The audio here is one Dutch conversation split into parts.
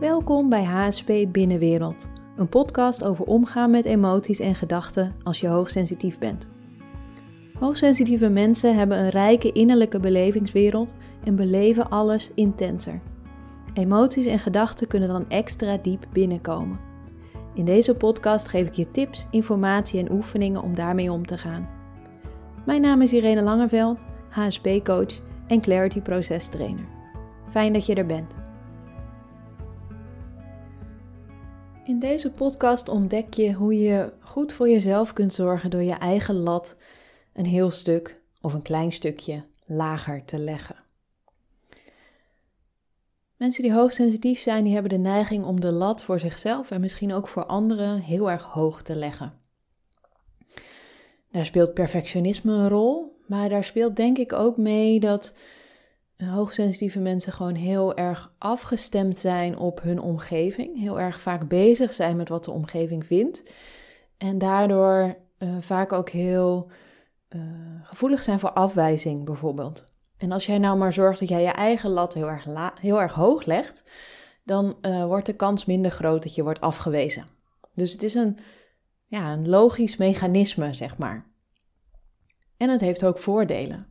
Welkom bij HSP Binnenwereld, een podcast over omgaan met emoties en gedachten als je hoogsensitief bent. Hoogsensitieve mensen hebben een rijke innerlijke belevingswereld en beleven alles intenser. Emoties en gedachten kunnen dan extra diep binnenkomen. In deze podcast geef ik je tips, informatie en oefeningen om daarmee om te gaan. Mijn naam is Irene Langeveld, HSP-coach en Clarity Process Trainer. Fijn dat je er bent. In deze podcast ontdek je hoe je goed voor jezelf kunt zorgen door je eigen lat een heel stuk of een klein stukje lager te leggen. Mensen die hoogsensitief zijn, die hebben de neiging om de lat voor zichzelf en misschien ook voor anderen heel erg hoog te leggen. Daar speelt perfectionisme een rol, maar daar speelt denk ik ook mee dat hoogsensitieve mensen gewoon heel erg afgestemd zijn op hun omgeving. Heel erg vaak bezig zijn met wat de omgeving vindt. En daardoor eh, vaak ook heel eh, gevoelig zijn voor afwijzing bijvoorbeeld. En als jij nou maar zorgt dat jij je eigen lat heel erg, heel erg hoog legt, dan eh, wordt de kans minder groot dat je wordt afgewezen. Dus het is een, ja, een logisch mechanisme, zeg maar. En het heeft ook voordelen.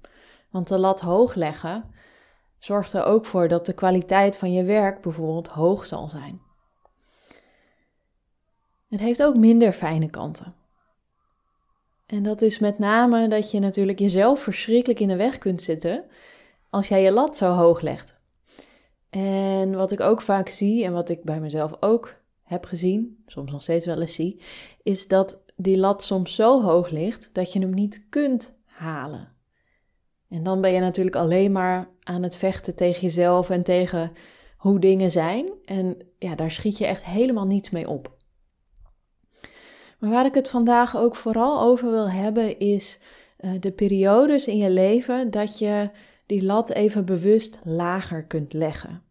Want de lat hoog leggen zorgt er ook voor dat de kwaliteit van je werk bijvoorbeeld hoog zal zijn. Het heeft ook minder fijne kanten. En dat is met name dat je natuurlijk jezelf verschrikkelijk in de weg kunt zitten als jij je lat zo hoog legt. En wat ik ook vaak zie en wat ik bij mezelf ook heb gezien, soms nog steeds wel eens zie, is dat die lat soms zo hoog ligt dat je hem niet kunt halen. En dan ben je natuurlijk alleen maar aan het vechten tegen jezelf en tegen hoe dingen zijn. En ja, daar schiet je echt helemaal niets mee op. Maar waar ik het vandaag ook vooral over wil hebben, is eh, de periodes in je leven dat je die lat even bewust lager kunt leggen.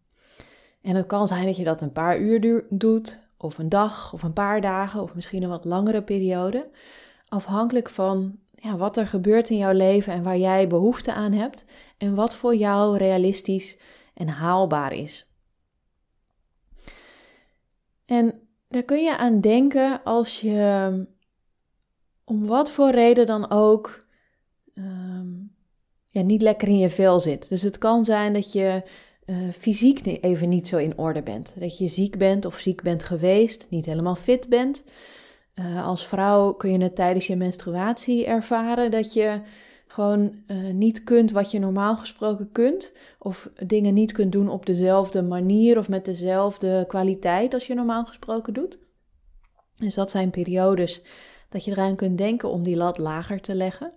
En het kan zijn dat je dat een paar uur doet, of een dag, of een paar dagen, of misschien een wat langere periode, afhankelijk van ja, wat er gebeurt in jouw leven en waar jij behoefte aan hebt en wat voor jou realistisch en haalbaar is. En daar kun je aan denken als je om wat voor reden dan ook ehm, ja, niet lekker in je vel zit. Dus het kan zijn dat je eh, fysiek even niet zo in orde bent. Dat je ziek bent of ziek bent geweest, niet helemaal fit bent. Eh, als vrouw kun je het tijdens je menstruatie ervaren dat je gewoon eh, niet kunt wat je normaal gesproken kunt. Of dingen niet kunt doen op dezelfde manier of met dezelfde kwaliteit als je normaal gesproken doet. Dus dat zijn periodes dat je eraan kunt denken om die lat lager te leggen.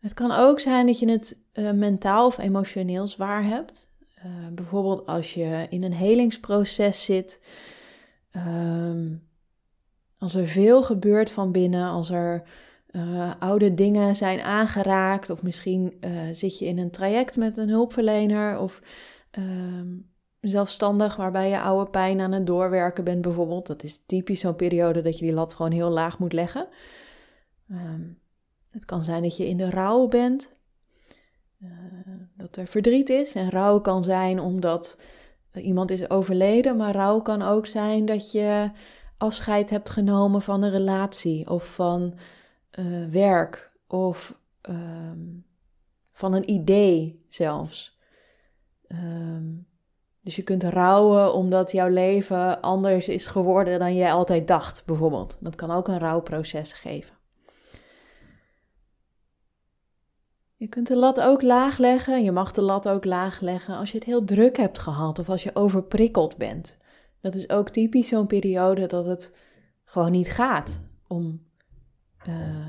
Het kan ook zijn dat je het eh, mentaal of emotioneel zwaar hebt. bijvoorbeeld als je in een helingsproces zit. Ehm, als er veel gebeurt van binnen, als er eh, oude dingen zijn aangeraakt, of misschien eh, zit je in een traject met een hulpverlener of ehm, zelfstandig waarbij je oude pijn aan het doorwerken bent, bijvoorbeeld. Dat is typisch zo'n periode dat je die lat gewoon heel laag moet leggen. Ehm, het kan zijn dat je in de rouw bent, eh, dat er verdriet is. En rouw kan zijn omdat iemand is overleden, maar rouw kan ook zijn dat je afscheid hebt genomen van een relatie of van eh, werk of ehm, van een idee zelfs. Ehm, dus je kunt rouwen omdat jouw leven anders is geworden dan jij altijd dacht, bijvoorbeeld. Dat kan ook een rouwproces geven. Je kunt de lat ook laag leggen. Je mag de lat ook laag leggen als je het heel druk hebt gehad of als je overprikkeld bent. Dat is ook typisch zo'n periode dat het gewoon niet gaat om uh,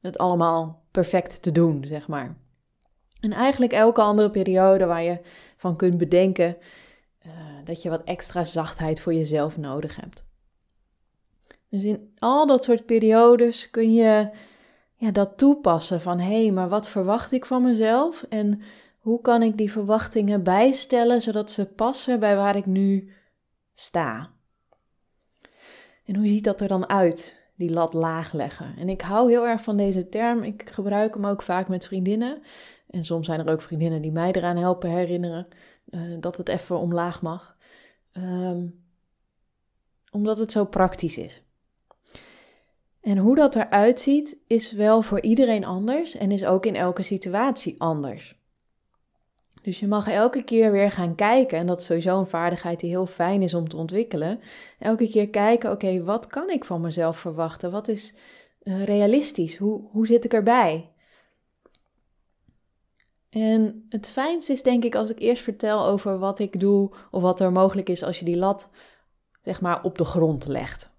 het allemaal perfect te doen, zeg maar. En eigenlijk elke andere periode waar je van kunt bedenken eh, dat je wat extra zachtheid voor jezelf nodig hebt. Dus in al dat soort periodes kun je ja, dat toepassen van hé, hey, maar wat verwacht ik van mezelf en hoe kan ik die verwachtingen bijstellen zodat ze passen bij waar ik nu sta. En hoe ziet dat er dan uit, die lat laag leggen? En ik hou heel erg van deze term. Ik gebruik hem ook vaak met vriendinnen. En soms zijn er ook vriendinnen die mij eraan helpen herinneren eh, dat het even omlaag mag. Ehm, omdat het zo praktisch is. En hoe dat eruit ziet, is wel voor iedereen anders en is ook in elke situatie anders. Dus je mag elke keer weer gaan kijken, en dat is sowieso een vaardigheid die heel fijn is om te ontwikkelen. Elke keer kijken, oké, wat kan ik van mezelf verwachten? Wat is eh, realistisch? Hoe, hoe zit ik erbij? En het fijnste is denk ik als ik eerst vertel over wat ik doe of wat er mogelijk is als je die lat zeg maar op de grond legt.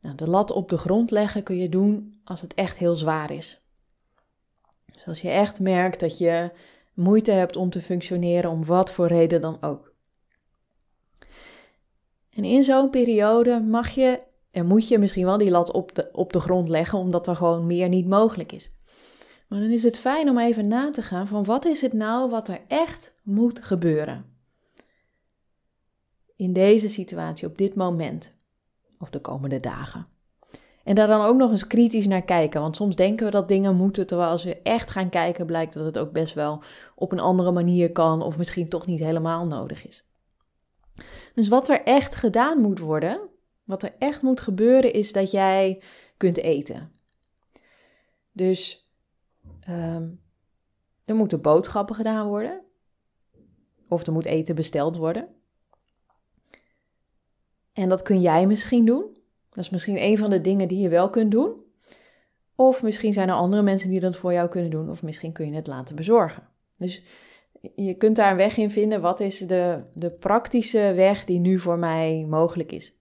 Nou, de lat op de grond leggen kun je doen als het echt heel zwaar is. Dus als je echt merkt dat je moeite hebt om te functioneren, om wat voor reden dan ook. En in zo'n periode mag je en moet je misschien wel die lat op de, op de grond leggen, omdat er gewoon meer niet mogelijk is. Maar dan is het fijn om even na te gaan van wat is het nou wat er echt moet gebeuren? In deze situatie, op dit moment of de komende dagen. En daar dan ook nog eens kritisch naar kijken. Want soms denken we dat dingen moeten, terwijl als we echt gaan kijken, blijkt dat het ook best wel op een andere manier kan, of misschien toch niet helemaal nodig is. Dus wat er echt gedaan moet worden, wat er echt moet gebeuren, is dat jij kunt eten. Dus ehm, er moeten boodschappen gedaan worden, of er moet eten besteld worden. En dat kun jij misschien doen. Dat is misschien een van de dingen die je wel kunt doen. Of misschien zijn er andere mensen die dat voor jou kunnen doen, of misschien kun je het laten bezorgen. Dus je kunt daar een weg in vinden. Wat is de, de praktische weg die nu voor mij mogelijk is?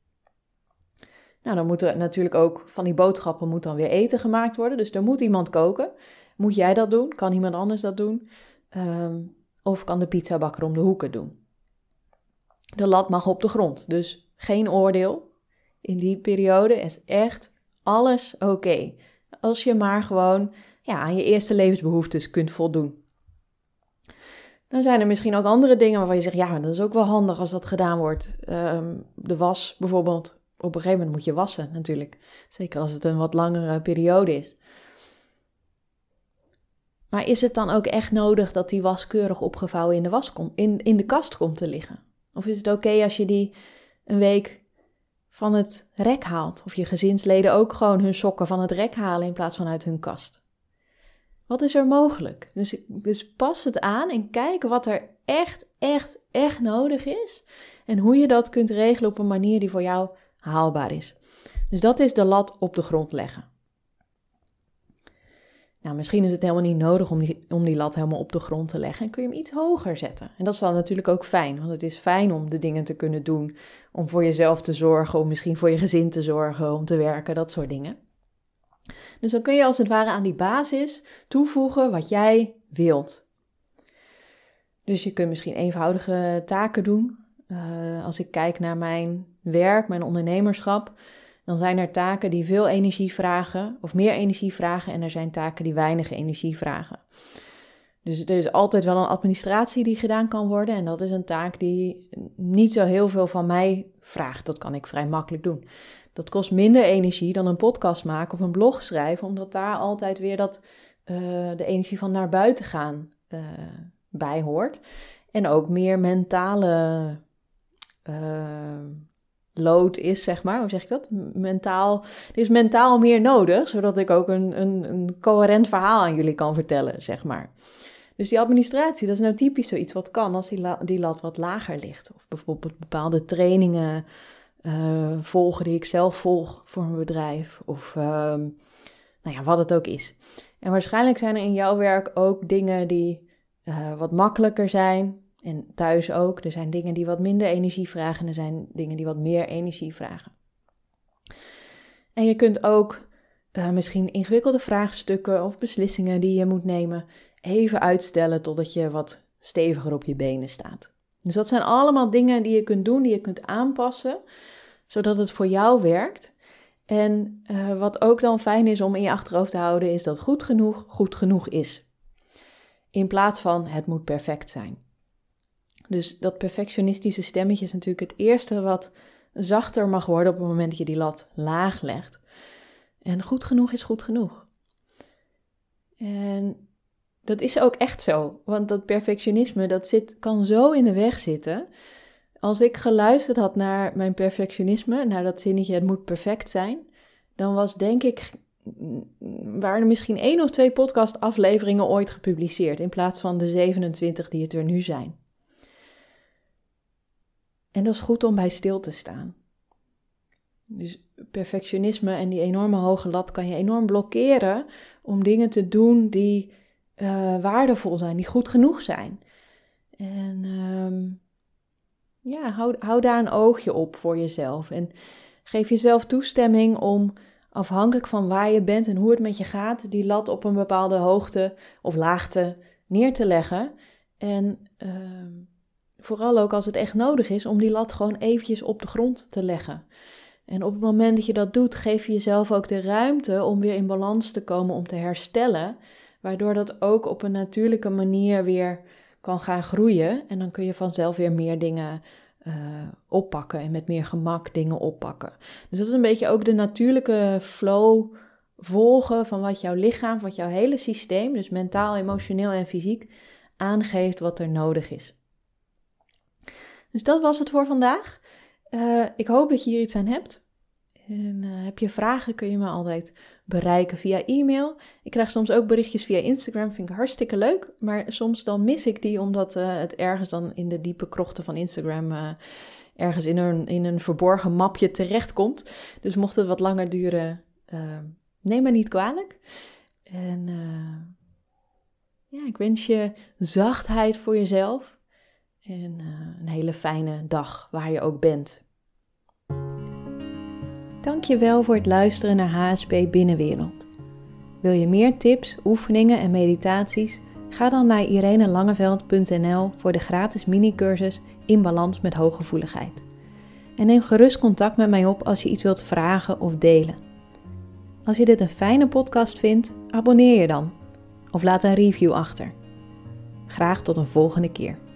Nou, dan moet er natuurlijk ook van die boodschappen moet dan weer eten gemaakt worden. Dus er moet iemand koken. Moet jij dat doen? Kan iemand anders dat doen? Ehm, of kan de pizzabakker om de hoeken doen? De lat mag op de grond, dus geen oordeel in die periode is echt alles oké. Als je maar gewoon ja, aan je eerste levensbehoeftes kunt voldoen. Dan zijn er misschien ook andere dingen waarvan je zegt, ja, dat is ook wel handig als dat gedaan wordt. Ehm, de was bijvoorbeeld. Op een gegeven moment moet je wassen natuurlijk. Zeker als het een wat langere periode is. Maar is het dan ook echt nodig dat die was keurig opgevouwen in de, was in, in de kast komt te liggen? Of is het oké als je die een week van het rek haalt. Of je gezinsleden ook gewoon hun sokken van het rek halen in plaats van uit hun kast. Wat is er mogelijk? Dus, dus pas het aan en kijk wat er echt, echt, echt nodig is. En hoe je dat kunt regelen op een manier die voor jou haalbaar is. Dus dat is de lat op de grond leggen. Nou, misschien is het helemaal niet nodig om die, om die lat helemaal op de grond te leggen en kun je hem iets hoger zetten. En dat is dan natuurlijk ook fijn, want het is fijn om de dingen te kunnen doen, om voor jezelf te zorgen, om misschien voor je gezin te zorgen, om te werken, dat soort dingen. Dus dan kun je als het ware aan die basis toevoegen wat jij wilt. Dus je kunt misschien eenvoudige taken doen. Eh, als ik kijk naar mijn werk, mijn ondernemerschap, dan zijn er taken die veel energie vragen of meer energie vragen en er zijn taken die weinig energie vragen. Dus er is altijd wel een administratie die gedaan kan worden en dat is een taak die niet zo heel veel van mij vraagt. Dat kan ik vrij makkelijk doen. Dat kost minder energie dan een podcast maken of een blog schrijven, omdat daar altijd weer dat, eh, de energie van naar buiten gaan uh, bij hoort. En ook meer mentale eh, lood is, zeg maar. Hoe zeg ik dat? Mentaal. is mentaal meer nodig, zodat ik ook een, een, een coherent verhaal aan jullie kan vertellen, zeg maar. Dus die administratie, dat is nou typisch zoiets wat kan als die, la, lat wat lager ligt. Of bijvoorbeeld bepaalde trainingen eh, volgen die ik zelf volg voor mijn bedrijf. Of ehm, nou ja, wat het ook is. En waarschijnlijk zijn er in jouw werk ook dingen die eh, wat makkelijker zijn. En thuis ook. Er zijn dingen die wat minder energie vragen en er zijn dingen die wat meer energie vragen. En je kunt ook eh, misschien ingewikkelde vraagstukken of beslissingen die je moet nemen even uitstellen totdat je wat steviger op je benen staat. Dus dat zijn allemaal dingen die je kunt doen, die je kunt aanpassen, zodat het voor jou werkt. En eh, wat ook dan fijn is om in je achterhoofd te houden, is dat goed genoeg goed genoeg is. In plaats van het moet perfect zijn. Dus dat perfectionistische stemmetje is natuurlijk het eerste wat zachter mag worden op het moment dat je die lat laag legt. En goed genoeg is goed genoeg. En dat is ook echt zo, want dat perfectionisme dat zit, kan zo in de weg zitten. Als ik geluisterd had naar mijn perfectionisme, naar dat zinnetje het moet perfect zijn, dan was denk ik waren er misschien één of twee podcastafleveringen ooit gepubliceerd in plaats van de 27 die het er nu zijn. En dat is goed om bij stil te staan. Dus perfectionisme en die enorme hoge lat kan je enorm blokkeren om dingen te doen die eh, waardevol zijn, die goed genoeg zijn. En ehm, ja, hou, hou daar een oogje op voor jezelf. En geef jezelf toestemming om afhankelijk van waar je bent en hoe het met je gaat, die lat op een bepaalde hoogte of laagte neer te leggen. En um, Vooral ook als het echt nodig is om die lat gewoon eventjes op de grond te leggen. En op het moment dat je dat doet, geef je jezelf ook de ruimte om weer in balans te komen, om te herstellen. Waardoor dat ook op een natuurlijke manier weer kan gaan groeien. En dan kun je vanzelf weer meer dingen eh, oppakken en met meer gemak dingen oppakken. Dus dat is een beetje ook de natuurlijke flow volgen van wat jouw lichaam, wat jouw hele systeem, dus mentaal, emotioneel en fysiek, aangeeft wat er nodig is. Dus dat was het voor vandaag. Eh, ik hoop dat je hier iets aan hebt. En eh, heb je vragen, kun je me altijd bereiken via e-mail. Ik krijg soms ook berichtjes via Instagram, vind ik hartstikke leuk. Maar soms dan mis ik die omdat eh, het ergens dan in de diepe krochten van Instagram... ergens in een, in een verborgen mapje terechtkomt. Dus mocht het wat langer duren, neem me niet kwalijk. En ja, ik wens je zachtheid voor jezelf en eh, een hele fijne dag waar je ook bent. Dankjewel voor het luisteren naar HSP Binnenwereld. Wil je meer tips, oefeningen en meditaties? Ga dan naar irenelangeveld.nl voor de gratis minicursus In Balans met Hooggevoeligheid. En neem gerust contact met mij op als je iets wilt vragen of delen. Als je dit een fijne podcast vindt, abonneer je dan. Of laat een review achter. Graag tot een volgende keer.